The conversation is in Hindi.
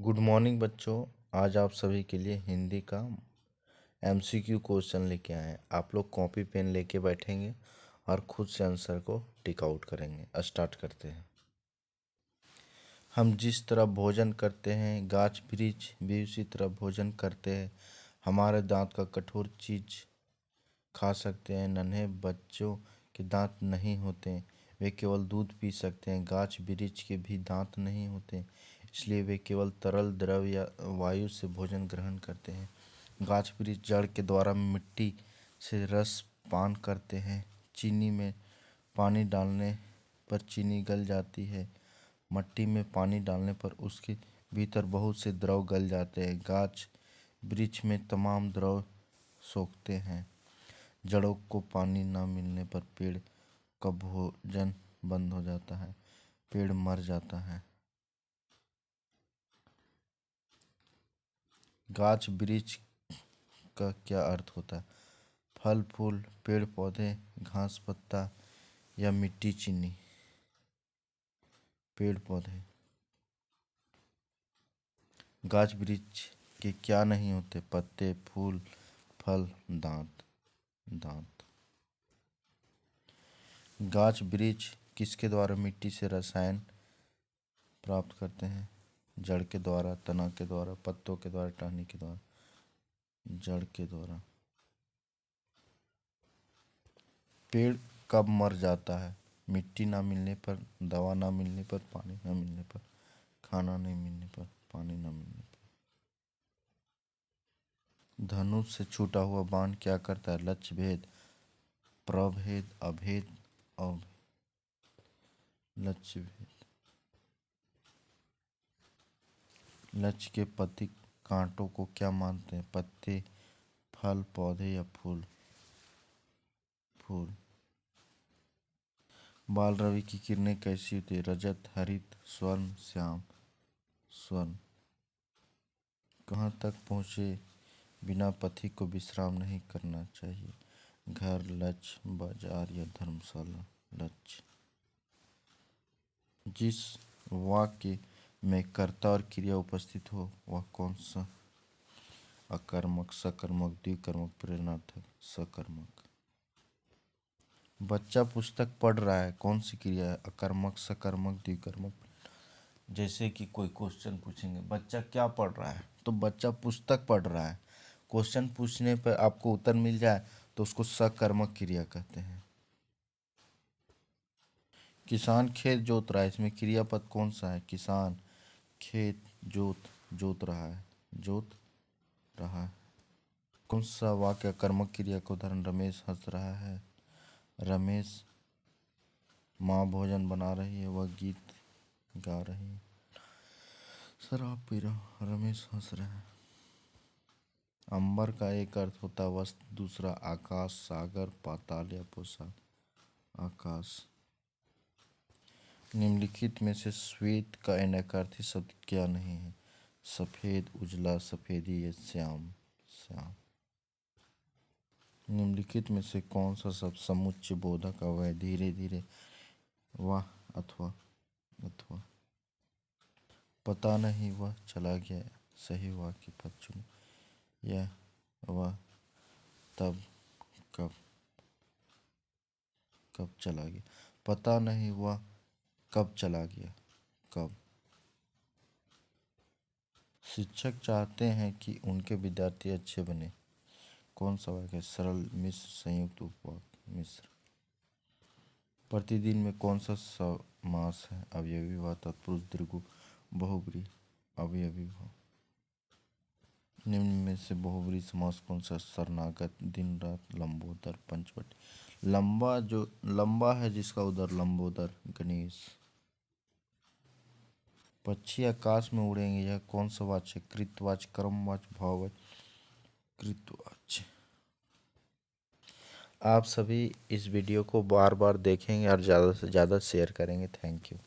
गुड मॉर्निंग बच्चों आज आप सभी के लिए हिंदी का एमसीक्यू क्वेश्चन लेके आए हैं आप लोग कॉपी पेन लेके बैठेंगे और खुद से आंसर को टिक आउट करेंगे स्टार्ट करते हैं हम जिस तरह भोजन करते हैं गाछ वृक्ष भी उसी तरह भोजन करते हैं हमारे दांत का कठोर चीज खा सकते हैं नन्हे बच्चों के दांत नहीं होते वे केवल दूध पी सकते हैं गाछ वृक्ष के भी दांत नहीं होते इसलिए वे केवल तरल द्रव या वायु से भोजन ग्रहण करते हैं गाछ वृक्ष जड़ के द्वारा मिट्टी से रस पान करते हैं चीनी में पानी डालने पर चीनी गल जाती है मिट्टी में पानी डालने पर उसके भीतर बहुत से द्रव गल जाते हैं गाछ वृक्ष में तमाम द्रव सोखते हैं जड़ों को पानी न मिलने पर पेड़ का भोजन बंद हो जाता है पेड़ मर जाता है गाछ वृक्ष का क्या अर्थ होता है फल फूल पेड़ पौधे घास पत्ता या मिट्टी चीनी पेड़ पौधे गाछ वृक्ष के क्या नहीं होते पत्ते फूल फल दांत दांत गाछ वृक्ष किसके द्वारा मिट्टी से रसायन प्राप्त करते हैं जड़ के द्वारा तना के द्वारा पत्तों के द्वारा टहनी के द्वारा जड़ के द्वारा पेड़ कब मर जाता है मिट्टी ना मिलने पर दवा ना मिलने पर पानी ना मिलने पर खाना नहीं मिलने पर पानी ना मिलने पर धनुष से छूटा हुआ बाण क्या करता है लक्ष्य भेद प्रभेद अभेद अभेद लक्ष्य भेद लच के पति कांटों को क्या मानते हैं पत्ते फल पौधे या फूल फूल बाल रवि की किरणें कैसी होती है रजत हरित स्वर्ण श्याम स्वर्ण कहाँ तक पहुँचे बिना पति को विश्राम नहीं करना चाहिए घर लच बाजार या धर्मशाला लच जिस वाक्य में कर्ता और क्रिया उपस्थित हो वह कौन सा अकर्मक सकर्मक द्विकर्मक प्रेरणार्थक सकर्मक बच्चा पुस्तक पढ़ रहा है कौन सी क्रिया है अकर्मक सकर्मक द्विकर्मक जैसे कि कोई क्वेश्चन पूछेंगे बच्चा क्या पढ़ रहा है तो बच्चा पुस्तक पढ़ रहा है क्वेश्चन पूछने पर आपको उत्तर मिल जाए तो उसको सकर्मक क्रिया कहते हैं किसान खेत जोत रहा है इसमें क्रियापद कौन सा है किसान खेत जोत जोत रहा है जोत रहा है कौन सा वाक्य कर्मक क्रिया का उदाहरण रमेश हंस रहा है रमेश माँ भोजन बना रही है वह गीत गा रही है सर आप पी रहा रमेश हंस रहे हैं अंबर का एक अर्थ होता वस्त्र दूसरा आकाश सागर पाताल या पोशाक आकाश निम्नलिखित में से श्वेत का एनाकार्थी शब्द क्या नहीं है सफ़ेद उजला सफ़ेदी या श्याम श्याम निम्नलिखित में से कौन सा शब्द समुच्च बोधक अवय धीरे धीरे वह अथवा अथवा पता नहीं वह चला गया सही वाक्य पद चुनो यह वह तब कब कब चला गया पता नहीं वह कब चला गया कब शिक्षक चाहते हैं कि उनके विद्यार्थी अच्छे बने कौन सा वाक्य है सरल मिश्र संयुक्त उपवाक मिश्र प्रतिदिन में कौन सा समास है अवयवी वा तत्पुरुष दीर्घु बहुबरी अवयवी भाव निम्न में से बहुबरी समास कौन सा शरणागत दिन रात लंबोदर पंचवटी लंबा जो लंबा है जिसका उधर लंबोदर गणेश पक्षी आकाश में उड़ेंगे यह कौन सा वाच्य है कृतवाच कर्मवाच भाववाच कृतवाच आप सभी इस वीडियो को बार बार देखेंगे और ज़्यादा से ज़्यादा शेयर करेंगे थैंक यू